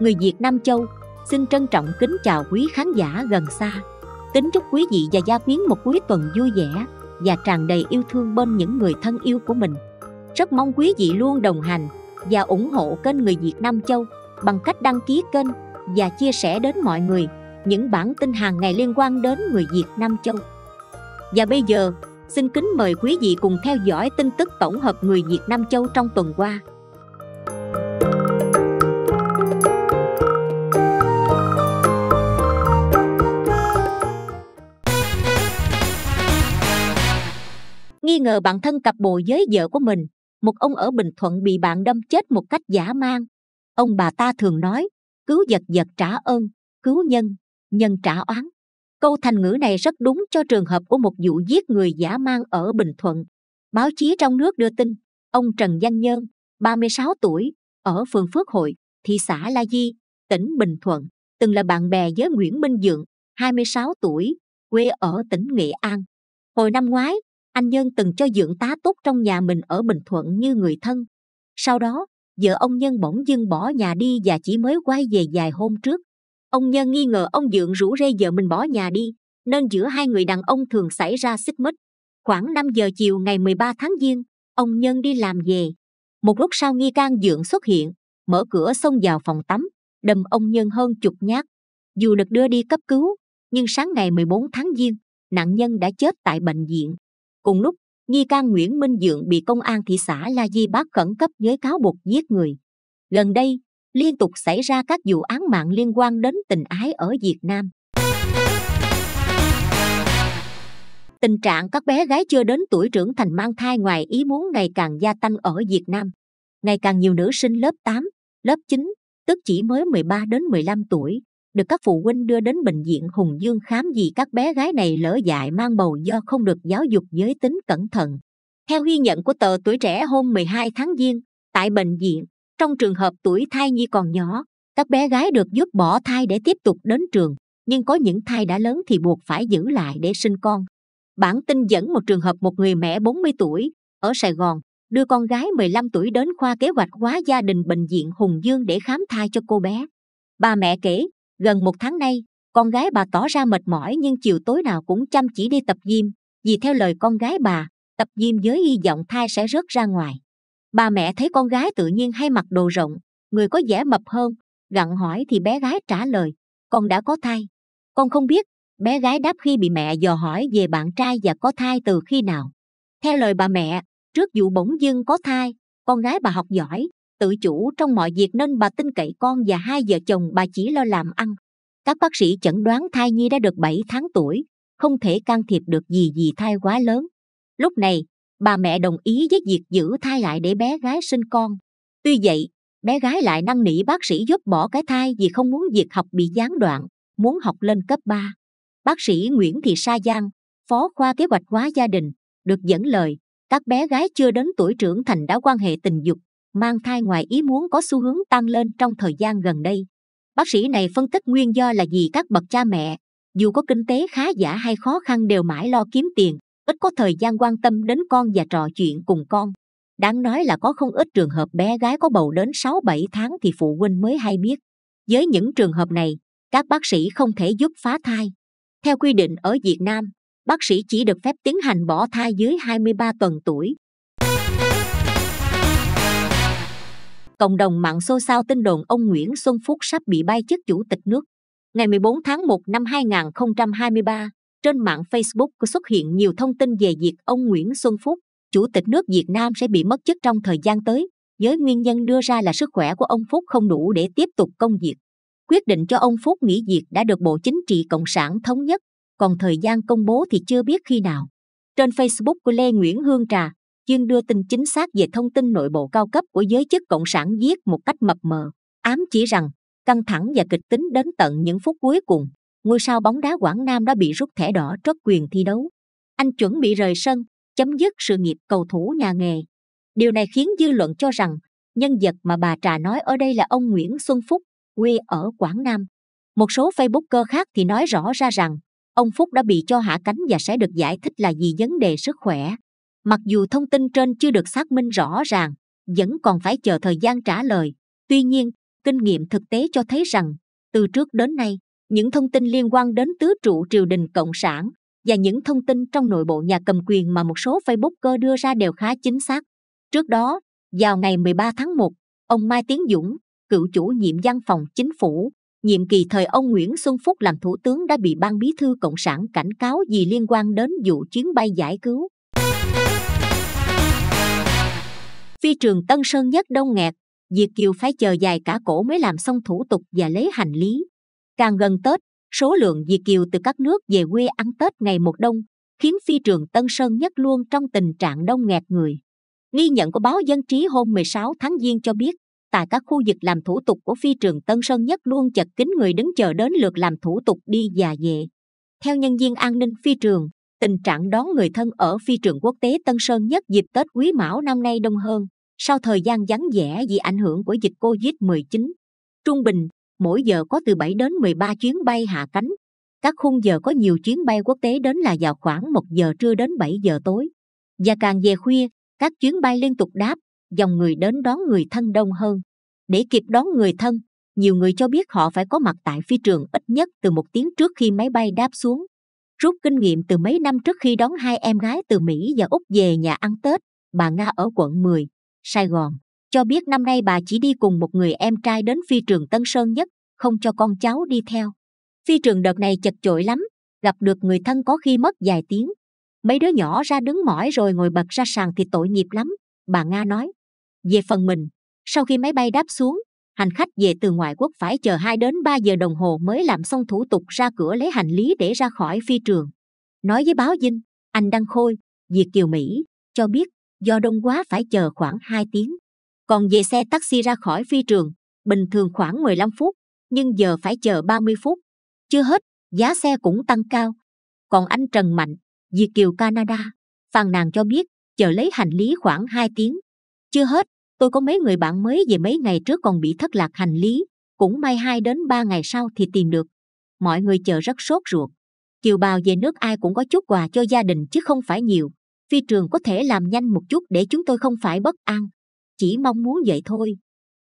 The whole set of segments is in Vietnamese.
Người Việt Nam Châu xin trân trọng kính chào quý khán giả gần xa Kính chúc quý vị và gia quyến một cuối tuần vui vẻ và tràn đầy yêu thương bên những người thân yêu của mình Rất mong quý vị luôn đồng hành và ủng hộ kênh Người Việt Nam Châu bằng cách đăng ký kênh và chia sẻ đến mọi người những bản tin hàng ngày liên quan đến người Việt Nam Châu. Và bây giờ, xin kính mời quý vị cùng theo dõi tin tức tổng hợp người Việt Nam Châu trong tuần qua. Nghi ngờ bạn thân cặp bồ với vợ của mình, một ông ở Bình Thuận bị bạn đâm chết một cách giả mang. Ông bà ta thường nói, cứu vật vật trả ơn, cứu nhân, nhân trả oán câu thành ngữ này rất đúng cho trường hợp của một vụ giết người giả mang ở Bình Thuận. Báo chí trong nước đưa tin, ông Trần Văn Nhơn, 36 tuổi, ở phường Phước Hội, thị xã La Di, tỉnh Bình Thuận, từng là bạn bè với Nguyễn Minh Dượng, 26 tuổi, quê ở tỉnh Nghệ An. Hồi năm ngoái, anh Nhân từng cho dưỡng tá túc trong nhà mình ở Bình Thuận như người thân. Sau đó, vợ ông Nhân bỗng dưng bỏ nhà đi và chỉ mới quay về vài hôm trước ông nhân nghi ngờ ông dượng rủ rê vợ mình bỏ nhà đi nên giữa hai người đàn ông thường xảy ra xích mích khoảng 5 giờ chiều ngày 13 tháng giêng ông nhân đi làm về một lúc sau nghi can dượng xuất hiện mở cửa xông vào phòng tắm đâm ông nhân hơn chục nhát dù được đưa đi cấp cứu nhưng sáng ngày 14 tháng giêng nạn nhân đã chết tại bệnh viện cùng lúc nghi can nguyễn minh dượng bị công an thị xã la di bắt khẩn cấp với cáo buộc giết người lần đây liên tục xảy ra các vụ án mạng liên quan đến tình ái ở Việt Nam. Tình trạng các bé gái chưa đến tuổi trưởng thành mang thai ngoài ý muốn ngày càng gia tăng ở Việt Nam. Ngày càng nhiều nữ sinh lớp 8, lớp 9, tức chỉ mới 13 đến 15 tuổi, được các phụ huynh đưa đến bệnh viện Hùng Dương khám vì các bé gái này lỡ dại mang bầu do không được giáo dục giới tính cẩn thận. Theo ghi nhận của tờ Tuổi Trẻ hôm 12 tháng Giêng, tại bệnh viện, trong trường hợp tuổi thai nhi còn nhỏ các bé gái được giúp bỏ thai để tiếp tục đến trường nhưng có những thai đã lớn thì buộc phải giữ lại để sinh con bản tin dẫn một trường hợp một người mẹ 40 tuổi ở Sài Gòn đưa con gái 15 tuổi đến khoa kế hoạch hóa gia đình bệnh viện Hùng Dương để khám thai cho cô bé. Bà mẹ kể, gần một tháng nay, con gái bà tỏ ra mệt mỏi nhưng chiều tối nào cũng chăm chỉ đi tập gym, vì theo lời con gái bà, tập gym với hy vọng thai sẽ rớt ra ngoài. Bà mẹ thấy con gái tự nhiên hay mặc đồ rộng, người có vẻ mập hơn, gặn hỏi thì bé gái trả lời, con đã có thai. Con không biết, bé gái đáp khi bị mẹ dò hỏi về bạn trai và có thai từ khi nào. Theo lời bà mẹ, trước vụ bỗng dưng có thai, con gái bà học giỏi, tự chủ trong mọi việc nên bà tin cậy con và hai vợ chồng bà chỉ lo làm ăn. Các bác sĩ chẩn đoán thai nhi đã được bảy tháng tuổi, không thể can thiệp được gì vì thai quá lớn. Lúc này, bà mẹ đồng ý với việc giữ thai lại để bé gái sinh con tuy vậy bé gái lại năn nỉ bác sĩ giúp bỏ cái thai vì không muốn việc học bị gián đoạn muốn học lên cấp 3. bác sĩ nguyễn thị sa giang phó khoa kế hoạch hóa gia đình được dẫn lời các bé gái chưa đến tuổi trưởng thành đã quan hệ tình dục mang thai ngoài ý muốn có xu hướng tăng lên trong thời gian gần đây bác sĩ này phân tích nguyên do là vì các bậc cha mẹ dù có kinh tế khá giả hay khó khăn đều mãi lo kiếm tiền ít có thời gian quan tâm đến con và trò chuyện cùng con. Đáng nói là có không ít trường hợp bé gái có bầu đến 6-7 tháng thì phụ huynh mới hay biết. Với những trường hợp này, các bác sĩ không thể giúp phá thai. Theo quy định ở Việt Nam, bác sĩ chỉ được phép tiến hành bỏ thai dưới 23 tuần tuổi. Cộng đồng mạng xôn xao tin đồn ông Nguyễn Xuân Phúc sắp bị bay chức chủ tịch nước. Ngày 14 tháng 1 năm 2023, trên mạng facebook có xuất hiện nhiều thông tin về việc ông nguyễn xuân phúc chủ tịch nước việt nam sẽ bị mất chức trong thời gian tới với nguyên nhân đưa ra là sức khỏe của ông phúc không đủ để tiếp tục công việc quyết định cho ông phúc nghỉ việc đã được bộ chính trị cộng sản thống nhất còn thời gian công bố thì chưa biết khi nào trên facebook của lê nguyễn hương trà chuyên đưa tin chính xác về thông tin nội bộ cao cấp của giới chức cộng sản viết một cách mập mờ ám chỉ rằng căng thẳng và kịch tính đến tận những phút cuối cùng ngôi sao bóng đá Quảng Nam đã bị rút thẻ đỏ trót quyền thi đấu. Anh chuẩn bị rời sân, chấm dứt sự nghiệp cầu thủ nhà nghề. Điều này khiến dư luận cho rằng nhân vật mà bà Trà nói ở đây là ông Nguyễn Xuân Phúc, quê ở Quảng Nam. Một số Facebooker khác thì nói rõ ra rằng ông Phúc đã bị cho hạ cánh và sẽ được giải thích là vì vấn đề sức khỏe. Mặc dù thông tin trên chưa được xác minh rõ ràng, vẫn còn phải chờ thời gian trả lời. Tuy nhiên, kinh nghiệm thực tế cho thấy rằng từ trước đến nay, những thông tin liên quan đến tứ trụ triều đình cộng sản và những thông tin trong nội bộ nhà cầm quyền mà một số Facebooker đưa ra đều khá chính xác. Trước đó, vào ngày 13 tháng 1, ông Mai Tiến Dũng, cựu chủ nhiệm văn phòng chính phủ, nhiệm kỳ thời ông Nguyễn Xuân Phúc làm thủ tướng đã bị ban bí thư Cộng sản cảnh cáo vì liên quan đến vụ chuyến bay giải cứu. Phi trường Tân Sơn Nhất Đông Nghẹt, Diệt Kiều phải chờ dài cả cổ mới làm xong thủ tục và lấy hành lý. Càng gần Tết, số lượng Việt Kiều từ các nước về quê ăn Tết ngày một đông, khiến phi trường Tân Sơn Nhất luôn trong tình trạng đông nghẹt người. Ghi nhận của báo Dân trí hôm 16 tháng Giêng cho biết, tại các khu vực làm thủ tục của phi trường Tân Sơn Nhất luôn chật kín người đứng chờ đến lượt làm thủ tục đi và về. Theo nhân viên an ninh phi trường, tình trạng đón người thân ở phi trường quốc tế Tân Sơn Nhất dịp Tết Quý Mão năm nay đông hơn, sau thời gian vắng vẻ vì ảnh hưởng của dịch Covid-19. Trung bình, mỗi giờ có từ 7 đến 13 chuyến bay hạ cánh. Các khung giờ có nhiều chuyến bay quốc tế đến là vào khoảng 1 giờ trưa đến 7 giờ tối. Và càng về khuya, các chuyến bay liên tục đáp, dòng người đến đón người thân đông hơn. Để kịp đón người thân, nhiều người cho biết họ phải có mặt tại phi trường ít nhất từ một tiếng trước khi máy bay đáp xuống. Rút kinh nghiệm từ mấy năm trước khi đón hai em gái từ Mỹ và Úc về nhà ăn Tết, bà Nga ở quận 10, Sài Gòn cho biết năm nay bà chỉ đi cùng một người em trai đến phi trường Tân Sơn nhất, không cho con cháu đi theo. Phi trường đợt này chật chội lắm, gặp được người thân có khi mất vài tiếng. Mấy đứa nhỏ ra đứng mỏi rồi ngồi bật ra sàn thì tội nghiệp lắm, bà Nga nói. Về phần mình, sau khi máy bay đáp xuống, hành khách về từ ngoại quốc phải chờ 2 đến 3 giờ đồng hồ mới làm xong thủ tục ra cửa lấy hành lý để ra khỏi phi trường. Nói với báo Vinh, anh Đăng Khôi, diệt Kiều Mỹ, cho biết do đông quá phải chờ khoảng 2 tiếng còn về xe taxi ra khỏi phi trường bình thường khoảng 15 phút nhưng giờ phải chờ 30 phút chưa hết giá xe cũng tăng cao còn anh Trần Mạnh diệt Kiều Canada phàn nàn cho biết chờ lấy hành lý khoảng 2 tiếng chưa hết tôi có mấy người bạn mới về mấy ngày trước còn bị thất lạc hành lý cũng may 2 đến 3 ngày sau thì tìm được mọi người chờ rất sốt ruột kiều bào về nước ai cũng có chút quà cho gia đình chứ không phải nhiều phi trường có thể làm nhanh một chút để chúng tôi không phải bất an chỉ mong muốn vậy thôi.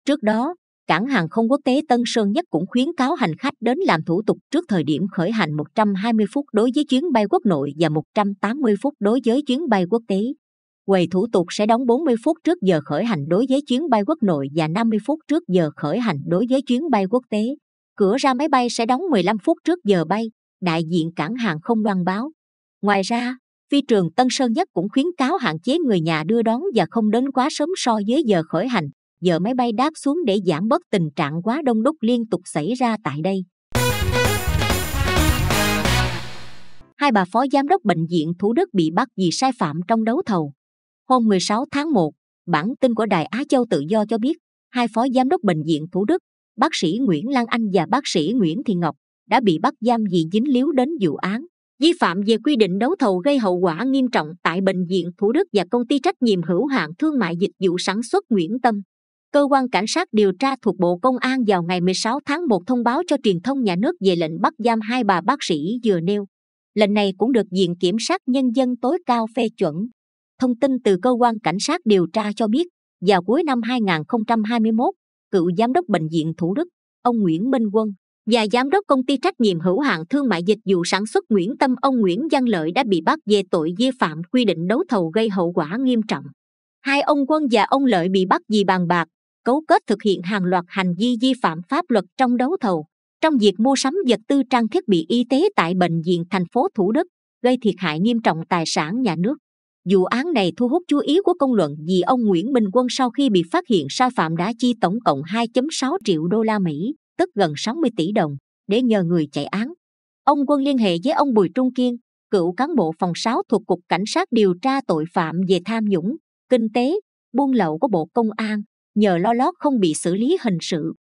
Trước đó, cảng hàng không quốc tế Tân Sơn Nhất cũng khuyến cáo hành khách đến làm thủ tục trước thời điểm khởi hành 120 phút đối với chuyến bay quốc nội và 180 phút đối với chuyến bay quốc tế. Quầy thủ tục sẽ đóng 40 phút trước giờ khởi hành đối với chuyến bay quốc nội và 50 phút trước giờ khởi hành đối với chuyến bay quốc tế. Cửa ra máy bay sẽ đóng 15 phút trước giờ bay, đại diện cảng hàng không loan báo. Ngoài ra, phi trường Tân Sơn Nhất cũng khuyến cáo hạn chế người nhà đưa đón và không đến quá sớm so với giờ khởi hành, giờ máy bay đáp xuống để giảm bớt tình trạng quá đông đúc liên tục xảy ra tại đây. Hai bà phó giám đốc bệnh viện Thủ Đức bị bắt vì sai phạm trong đấu thầu. Hôm 16 tháng 1, bản tin của Đài Á Châu Tự Do cho biết, hai phó giám đốc bệnh viện Thủ Đức, bác sĩ Nguyễn Lan Anh và bác sĩ Nguyễn Thị Ngọc đã bị bắt giam vì dính líu đến vụ án vi phạm về quy định đấu thầu gây hậu quả nghiêm trọng tại bệnh viện thủ đức và công ty trách nhiệm hữu hạn thương mại dịch vụ sản xuất nguyễn tâm cơ quan cảnh sát điều tra thuộc bộ công an vào ngày 16 tháng 1 thông báo cho truyền thông nhà nước về lệnh bắt giam hai bà bác sĩ vừa nêu lệnh này cũng được viện kiểm sát nhân dân tối cao phê chuẩn thông tin từ cơ quan cảnh sát điều tra cho biết vào cuối năm 2021 cựu giám đốc bệnh viện thủ đức ông nguyễn minh quân và giám đốc công ty trách nhiệm hữu hạn thương mại dịch vụ sản xuất Nguyễn Tâm ông Nguyễn Văn Lợi đã bị bắt về tội vi phạm quy định đấu thầu gây hậu quả nghiêm trọng. Hai ông Quân và ông Lợi bị bắt vì bàn bạc, cấu kết thực hiện hàng loạt hành vi vi phạm pháp luật trong đấu thầu, trong việc mua sắm vật tư trang thiết bị y tế tại bệnh viện thành phố Thủ Đức, gây thiệt hại nghiêm trọng tài sản nhà nước. Vụ án này thu hút chú ý của công luận vì ông Nguyễn Bình Quân sau khi bị phát hiện sai phạm đã chi tổng cộng 2.6 triệu đô la Mỹ tức gần 60 tỷ đồng, để nhờ người chạy án. Ông Quân liên hệ với ông Bùi Trung Kiên, cựu cán bộ phòng 6 thuộc Cục Cảnh sát điều tra tội phạm về tham nhũng, kinh tế, buôn lậu của Bộ Công an, nhờ lo lót không bị xử lý hình sự.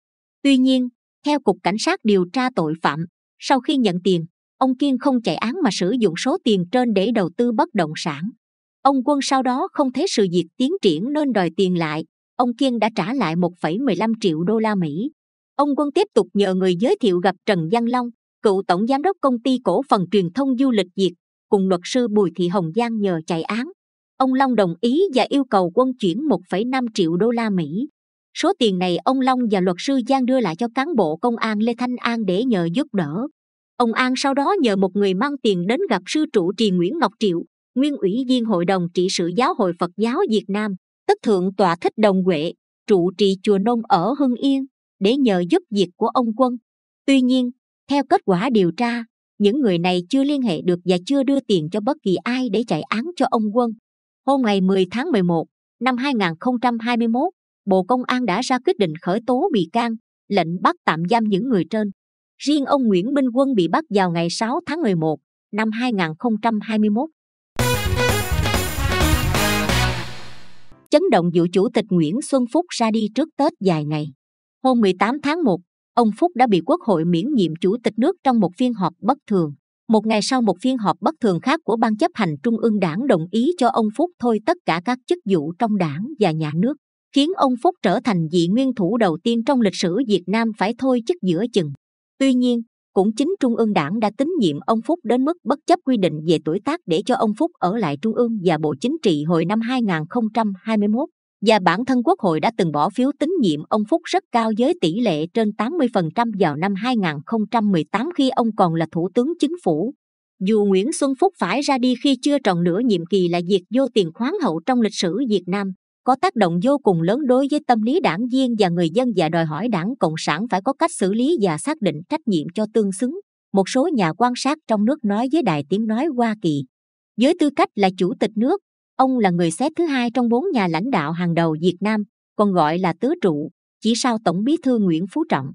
Tuy nhiên, theo Cục Cảnh sát điều tra tội phạm, sau khi nhận tiền, ông Kiên không chạy án mà sử dụng số tiền trên để đầu tư bất động sản. Ông Quân sau đó không thấy sự việc tiến triển nên đòi tiền lại. Ông Kiên đã trả lại 1,15 triệu đô la Mỹ ông quân tiếp tục nhờ người giới thiệu gặp trần văn long cựu tổng giám đốc công ty cổ phần truyền thông du lịch việt cùng luật sư bùi thị hồng giang nhờ chạy án ông long đồng ý và yêu cầu quân chuyển 1,5 triệu đô la mỹ số tiền này ông long và luật sư giang đưa lại cho cán bộ công an lê thanh an để nhờ giúp đỡ ông an sau đó nhờ một người mang tiền đến gặp sư trụ trì nguyễn ngọc triệu nguyên ủy viên hội đồng trị sự giáo hội phật giáo việt nam tức thượng tọa thích đồng huệ trụ trì chùa nông ở hưng yên để nhờ giúp việc của ông quân tuy nhiên theo kết quả điều tra những người này chưa liên hệ được và chưa đưa tiền cho bất kỳ ai để chạy án cho ông quân hôm ngày 10 tháng 11 năm 2021 bộ công an đã ra quyết định khởi tố bị can lệnh bắt tạm giam những người trên riêng ông Nguyễn Minh Quân bị bắt vào ngày 6 tháng 11 năm 2021 chấn động vụ chủ tịch Nguyễn Xuân Phúc ra đi trước Tết dài ngày. Hôm 18 tháng 1, ông Phúc đã bị Quốc hội miễn nhiệm Chủ tịch nước trong một phiên họp bất thường. Một ngày sau một phiên họp bất thường khác của Ban chấp hành Trung ương Đảng đồng ý cho ông Phúc thôi tất cả các chức vụ trong đảng và nhà nước, khiến ông Phúc trở thành vị nguyên thủ đầu tiên trong lịch sử Việt Nam phải thôi chức giữa chừng. Tuy nhiên, cũng chính Trung ương Đảng đã tín nhiệm ông Phúc đến mức bất chấp quy định về tuổi tác để cho ông Phúc ở lại Trung ương và Bộ Chính trị hồi năm 2021 và bản thân Quốc hội đã từng bỏ phiếu tín nhiệm ông Phúc rất cao với tỷ lệ trên 80% vào năm 2018 khi ông còn là Thủ tướng Chính phủ. Dù Nguyễn Xuân Phúc phải ra đi khi chưa tròn nửa nhiệm kỳ là việc vô tiền khoáng hậu trong lịch sử Việt Nam, có tác động vô cùng lớn đối với tâm lý đảng viên và người dân và đòi hỏi đảng Cộng sản phải có cách xử lý và xác định trách nhiệm cho tương xứng. Một số nhà quan sát trong nước nói với Đài Tiếng Nói Hoa Kỳ. Với tư cách là chủ tịch nước, Ông là người xếp thứ hai trong bốn nhà lãnh đạo hàng đầu Việt Nam, còn gọi là tứ trụ, chỉ sau Tổng bí thư Nguyễn Phú Trọng.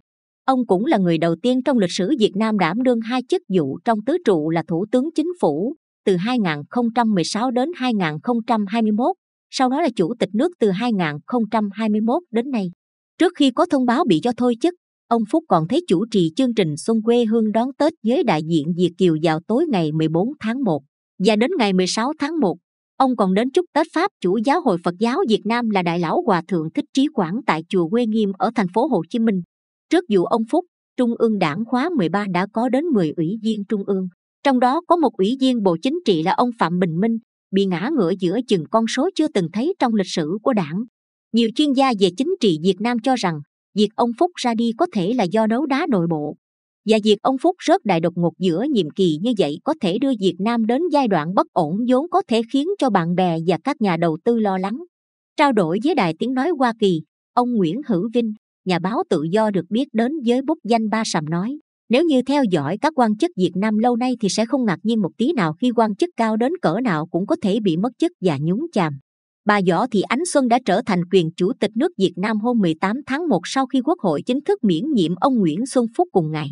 Ông cũng là người đầu tiên trong lịch sử Việt Nam đảm đương hai chức vụ trong tứ trụ là Thủ tướng Chính phủ từ 2016 đến 2021, sau đó là Chủ tịch nước từ 2021 đến nay. Trước khi có thông báo bị cho thôi chức, ông Phúc còn thấy chủ trì chương trình Xuân quê hương đón Tết với đại diện Việt Kiều vào tối ngày 14 tháng 1. Và đến ngày 16 tháng 1, Ông còn đến chúc Tết Pháp chủ giáo hội Phật giáo Việt Nam là Đại lão Hòa Thượng Thích Trí Quảng tại Chùa Quê Nghiêm ở thành phố Hồ Chí Minh. Trước vụ ông Phúc, Trung ương đảng khóa 13 đã có đến 10 ủy viên Trung ương, trong đó có một ủy viên Bộ Chính trị là ông Phạm Bình Minh, bị ngã ngửa giữa chừng con số chưa từng thấy trong lịch sử của đảng. Nhiều chuyên gia về chính trị Việt Nam cho rằng, việc ông Phúc ra đi có thể là do đấu đá nội bộ và việc ông phúc rớt đại đột ngột giữa nhiệm kỳ như vậy có thể đưa việt nam đến giai đoạn bất ổn vốn có thể khiến cho bạn bè và các nhà đầu tư lo lắng trao đổi với đài tiếng nói hoa kỳ ông nguyễn hữu vinh nhà báo tự do được biết đến với bút danh ba sầm nói nếu như theo dõi các quan chức việt nam lâu nay thì sẽ không ngạc nhiên một tí nào khi quan chức cao đến cỡ nào cũng có thể bị mất chức và nhúng chàm Bà Võ Thị Ánh Xuân đã trở thành quyền chủ tịch nước Việt Nam hôm 18 tháng 1 sau khi Quốc hội chính thức miễn nhiệm ông Nguyễn Xuân Phúc cùng ngày.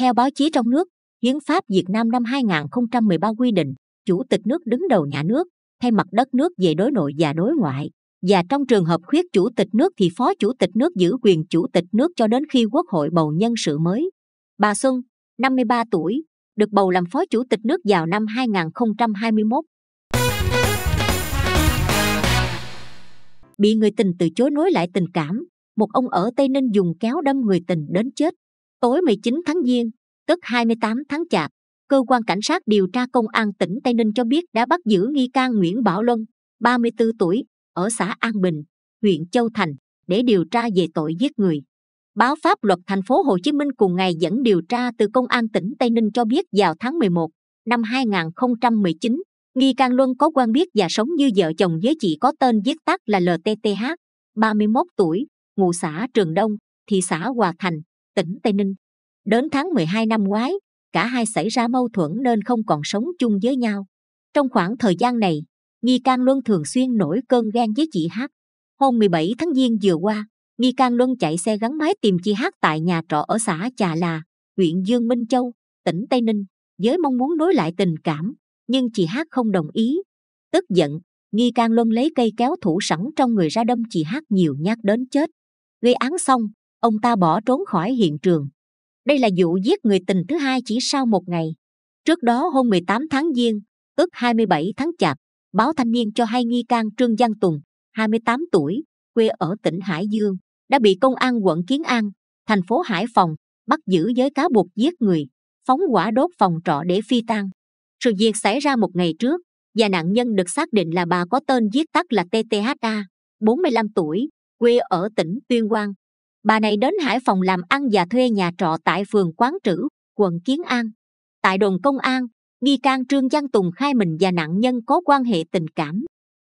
Theo báo chí trong nước, Hiến pháp Việt Nam năm 2013 quy định chủ tịch nước đứng đầu nhà nước, thay mặt đất nước về đối nội và đối ngoại. Và trong trường hợp khuyết chủ tịch nước thì phó chủ tịch nước giữ quyền chủ tịch nước cho đến khi quốc hội bầu nhân sự mới. Bà Xuân, 53 tuổi, được bầu làm phó chủ tịch nước vào năm 2021. Bị người tình từ chối nối lại tình cảm, một ông ở Tây Ninh dùng kéo đâm người tình đến chết. Tối 19 tháng Giêng, tức 28 tháng Chạp, cơ quan cảnh sát điều tra công an tỉnh Tây Ninh cho biết đã bắt giữ nghi can Nguyễn Bảo Luân, 34 tuổi, ở xã An Bình, huyện Châu Thành để điều tra về tội giết người. Báo pháp luật thành phố Hồ Chí Minh cùng ngày dẫn điều tra từ công an tỉnh Tây Ninh cho biết vào tháng 11 năm 2019, nghi can Luân có quen biết và sống như vợ chồng với chị có tên viết tắt là LTTH, 31 tuổi, ngụ xã Trường Đông, thị xã Hòa Thành, tỉnh Tây Ninh. Đến tháng 12 năm ngoái, cả hai xảy ra mâu thuẫn nên không còn sống chung với nhau. Trong khoảng thời gian này, nghi can Luân thường xuyên nổi cơn ghen với chị Hát. Hôm 17 tháng Giêng vừa qua, nghi can Luân chạy xe gắn máy tìm chị Hát tại nhà trọ ở xã Trà Là, huyện Dương Minh Châu, tỉnh Tây Ninh, với mong muốn nối lại tình cảm, nhưng chị Hát không đồng ý. Tức giận, nghi can Luân lấy cây kéo thủ sẵn trong người ra đâm chị Hát nhiều nhát đến chết. Gây án xong, ông ta bỏ trốn khỏi hiện trường. Đây là vụ giết người tình thứ hai chỉ sau một ngày. Trước đó hôm 18 tháng Giêng, tức 27 tháng Chạp, báo Thanh niên cho hay nghi can Trương Giang Tùng, 28 tuổi, quê ở tỉnh Hải Dương, đã bị công an quận Kiến An, thành phố Hải Phòng bắt giữ với cáo buộc giết người, phóng quả đốt phòng trọ để phi tang. Sự việc xảy ra một ngày trước và nạn nhân được xác định là bà có tên viết tắt là TTHA, 45 tuổi, quê ở tỉnh Tuyên Quang, bà này đến Hải Phòng làm ăn và thuê nhà trọ tại phường Quán Trữ, quận Kiến An. Tại đồn công an, nghi can Trương văn Tùng khai mình và nạn nhân có quan hệ tình cảm.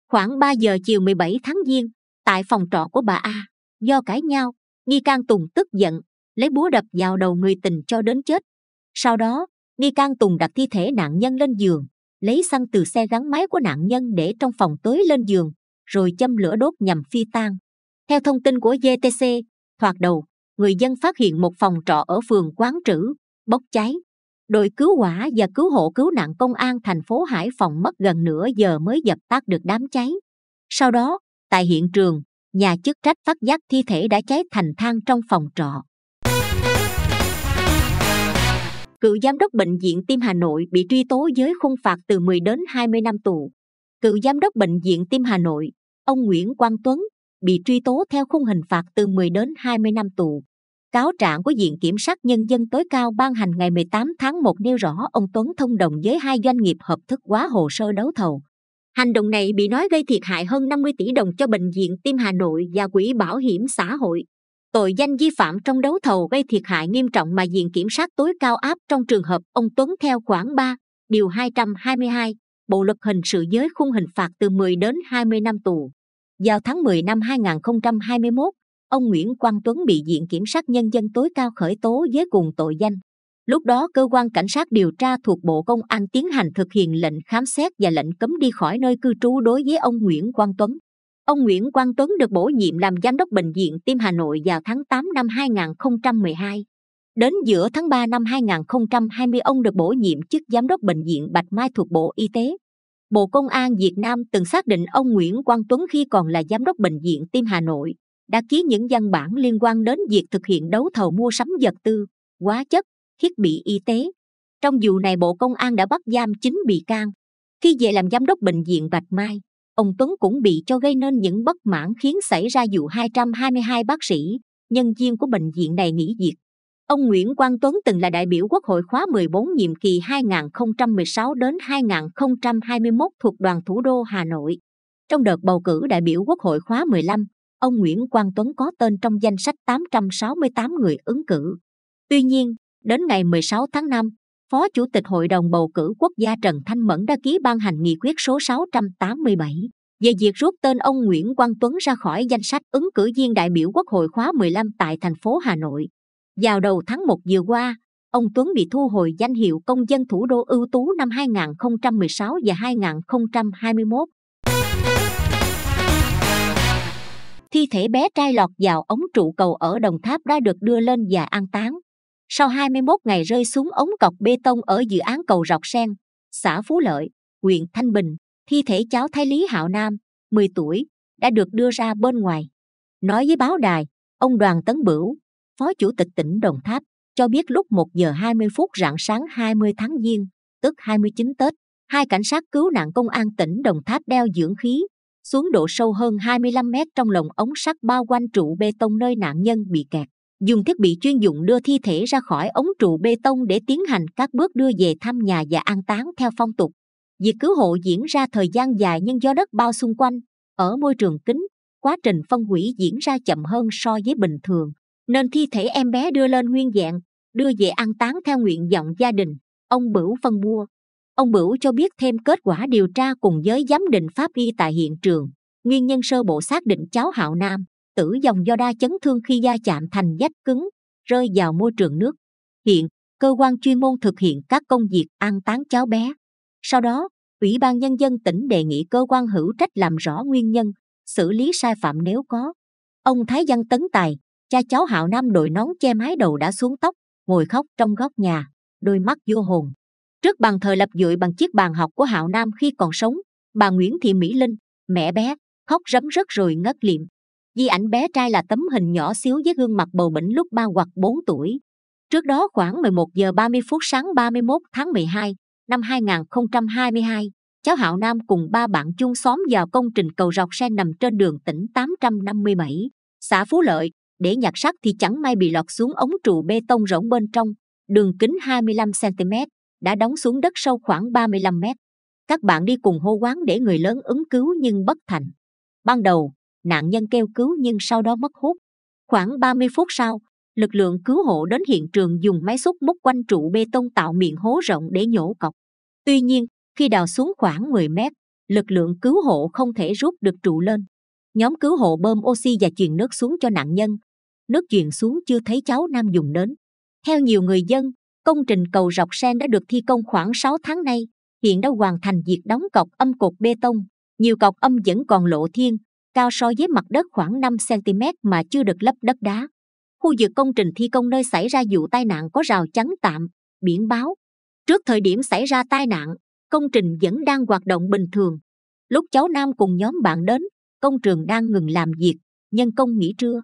Khoảng 3 giờ chiều 17 tháng Giêng, tại phòng trọ của bà A, do cãi nhau, nghi can Tùng tức giận, lấy búa đập vào đầu người tình cho đến chết. Sau đó, nghi can Tùng đặt thi thể nạn nhân lên giường, lấy xăng từ xe gắn máy của nạn nhân để trong phòng tối lên giường, rồi châm lửa đốt nhằm phi tan. Theo thông tin của gtc Thoạt đầu, người dân phát hiện một phòng trọ ở phường Quán Trữ, bốc cháy. Đội cứu hỏa và cứu hộ cứu nạn công an thành phố Hải Phòng mất gần nửa giờ mới dập tắt được đám cháy. Sau đó, tại hiện trường, nhà chức trách phát giác thi thể đã cháy thành than trong phòng trọ. Cựu giám đốc Bệnh viện Tim Hà Nội bị truy tố với khung phạt từ 10 đến 20 năm tù. Cựu giám đốc Bệnh viện Tim Hà Nội, ông Nguyễn Quang Tuấn, bị truy tố theo khung hình phạt từ 10 đến 20 năm tù. Cáo trạng của Viện Kiểm sát Nhân dân tối cao ban hành ngày 18 tháng 1 nêu rõ ông Tuấn thông đồng với hai doanh nghiệp hợp thức hóa hồ sơ đấu thầu. Hành động này bị nói gây thiệt hại hơn 50 tỷ đồng cho Bệnh viện Tim Hà Nội và Quỹ Bảo hiểm xã hội. Tội danh vi phạm trong đấu thầu gây thiệt hại nghiêm trọng mà Viện Kiểm sát tối cao áp trong trường hợp ông Tuấn theo khoảng 3, điều 222, Bộ luật hình sự với khung hình phạt từ 10 đến 20 năm tù vào tháng 10 năm 2021, ông Nguyễn Quang Tuấn bị Viện Kiểm sát Nhân dân tối cao khởi tố với cùng tội danh. Lúc đó, cơ quan cảnh sát điều tra thuộc Bộ Công an tiến hành thực hiện lệnh khám xét và lệnh cấm đi khỏi nơi cư trú đối với ông Nguyễn Quang Tuấn. Ông Nguyễn Quang Tuấn được bổ nhiệm làm giám đốc Bệnh viện Tim Hà Nội vào tháng 8 năm 2012. Đến giữa tháng 3 năm 2020, ông được bổ nhiệm chức giám đốc Bệnh viện Bạch Mai thuộc Bộ Y tế. Bộ Công an Việt Nam từng xác định ông Nguyễn Quang Tuấn khi còn là giám đốc Bệnh viện Tim Hà Nội đã ký những văn bản liên quan đến việc thực hiện đấu thầu mua sắm vật tư, hóa chất, thiết bị y tế. Trong vụ này Bộ Công an đã bắt giam 9 bị can. Khi về làm giám đốc Bệnh viện Bạch Mai, ông Tuấn cũng bị cho gây nên những bất mãn khiến xảy ra vụ 222 bác sĩ, nhân viên của bệnh viện này nghỉ việc. Ông Nguyễn Quang Tuấn từng là đại biểu Quốc hội khóa 14 nhiệm kỳ 2016 đến 2021 thuộc đoàn thủ đô Hà Nội. Trong đợt bầu cử đại biểu Quốc hội khóa 15, ông Nguyễn Quang Tuấn có tên trong danh sách 868 người ứng cử. Tuy nhiên, đến ngày 16 tháng 5, Phó Chủ tịch Hội đồng Bầu cử Quốc gia Trần Thanh Mẫn đã ký ban hành nghị quyết số 687 về việc rút tên ông Nguyễn Quang Tuấn ra khỏi danh sách ứng cử viên đại biểu Quốc hội khóa 15 tại thành phố Hà Nội. Vào đầu tháng 1 vừa qua, ông Tuấn bị thu hồi danh hiệu công dân thủ đô ưu tú năm 2016 và 2021. Thi thể bé trai lọt vào ống trụ cầu ở Đồng Tháp đã được đưa lên và an táng. Sau 21 ngày rơi xuống ống cọc bê tông ở dự án cầu Rọc Sen, xã Phú Lợi, huyện Thanh Bình, thi thể cháu Thái Lý Hạo Nam, 10 tuổi, đã được đưa ra bên ngoài. Nói với báo đài, ông Đoàn Tấn Bửu, Phó Chủ tịch tỉnh Đồng Tháp, cho biết lúc 1 giờ 20 phút rạng sáng 20 tháng Giêng, tức 29 Tết, hai cảnh sát cứu nạn công an tỉnh Đồng Tháp đeo dưỡng khí, xuống độ sâu hơn 25 mét trong lồng ống sắt bao quanh trụ bê tông nơi nạn nhân bị kẹt, dùng thiết bị chuyên dụng đưa thi thể ra khỏi ống trụ bê tông để tiến hành các bước đưa về thăm nhà và an táng theo phong tục. Việc cứu hộ diễn ra thời gian dài nhưng do đất bao xung quanh, ở môi trường kính, quá trình phân hủy diễn ra chậm hơn so với bình thường nên thi thể em bé đưa lên nguyên dạng đưa về an táng theo nguyện vọng gia đình ông bửu phân bua ông bửu cho biết thêm kết quả điều tra cùng với giám định pháp y tại hiện trường nguyên nhân sơ bộ xác định cháu hạo nam tử vong do đa chấn thương khi da chạm thành vách cứng rơi vào môi trường nước hiện cơ quan chuyên môn thực hiện các công việc an táng cháu bé sau đó ủy ban nhân dân tỉnh đề nghị cơ quan hữu trách làm rõ nguyên nhân xử lý sai phạm nếu có ông thái văn tấn tài Cha cháu Hạo Nam đội nón che mái đầu đã xuống tóc, ngồi khóc trong góc nhà, đôi mắt vô hồn. Trước bàn thờ lập dội bằng chiếc bàn học của Hạo Nam khi còn sống, bà Nguyễn Thị Mỹ Linh, mẹ bé, khóc rấm rất rồi ngất liệm. Di ảnh bé trai là tấm hình nhỏ xíu với gương mặt bầu bỉnh lúc 3 hoặc 4 tuổi. Trước đó khoảng 11 giờ 30 phút sáng 31 tháng 12 năm 2022, cháu Hạo Nam cùng ba bạn chung xóm vào công trình cầu rọc sen nằm trên đường tỉnh 857, xã Phú Lợi, để nhặt sắt thì chẳng may bị lọt xuống ống trụ bê tông rỗng bên trong, đường kính 25cm, đã đóng xuống đất sâu khoảng 35m. Các bạn đi cùng hô quán để người lớn ứng cứu nhưng bất thành. Ban đầu, nạn nhân kêu cứu nhưng sau đó mất hút. Khoảng 30 phút sau, lực lượng cứu hộ đến hiện trường dùng máy xúc múc quanh trụ bê tông tạo miệng hố rộng để nhổ cọc. Tuy nhiên, khi đào xuống khoảng 10 mét, lực lượng cứu hộ không thể rút được trụ lên. Nhóm cứu hộ bơm oxy và truyền nước xuống cho nạn nhân, nước truyền xuống chưa thấy cháu Nam dùng đến. Theo nhiều người dân, công trình cầu rọc sen đã được thi công khoảng 6 tháng nay, hiện đã hoàn thành việc đóng cọc âm cột bê tông. Nhiều cọc âm vẫn còn lộ thiên, cao so với mặt đất khoảng 5cm mà chưa được lấp đất đá. Khu vực công trình thi công nơi xảy ra vụ tai nạn có rào chắn tạm, biển báo. Trước thời điểm xảy ra tai nạn, công trình vẫn đang hoạt động bình thường. Lúc cháu Nam cùng nhóm bạn đến, công trường đang ngừng làm việc, nhân công nghỉ trưa.